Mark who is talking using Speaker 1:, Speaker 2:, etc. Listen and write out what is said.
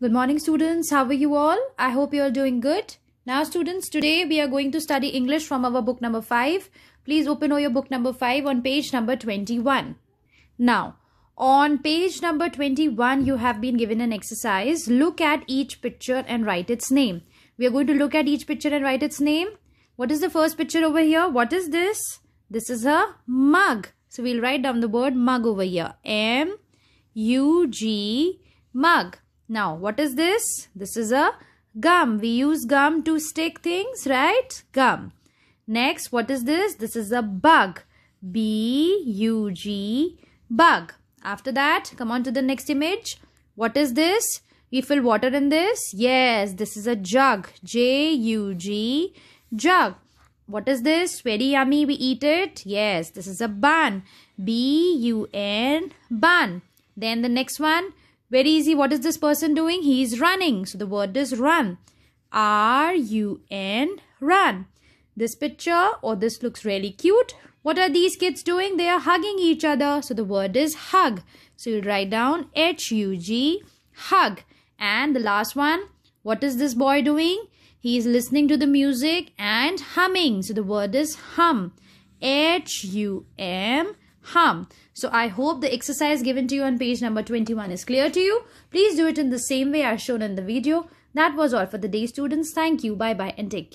Speaker 1: Good morning students, how are you all? I hope you are doing good. Now students, today we are going to study English from our book number 5. Please open your book number 5 on page number 21. Now, on page number 21, you have been given an exercise. Look at each picture and write its name. We are going to look at each picture and write its name. What is the first picture over here? What is this? This is a mug. So we'll write down the word mug over here. M-U-G, mug. Now, what is this? This is a gum. We use gum to stick things, right? Gum. Next, what is this? This is a bug. B-U-G, bug. After that, come on to the next image. What is this? We fill water in this? Yes, this is a jug. J-U-G, jug. What is this? Very yummy. We eat it. Yes, this is a bun. B-U-N, bun. Then the next one. Very easy. What is this person doing? He is running. So the word is run. R-U-N, run. This picture or this looks really cute. What are these kids doing? They are hugging each other. So the word is hug. So you write down H-U-G, hug. And the last one, what is this boy doing? He is listening to the music and humming. So the word is hum. H-U-M, harm. So I hope the exercise given to you on page number 21 is clear to you. Please do it in the same way as shown in the video. That was all for the day students. Thank you. Bye bye and take care.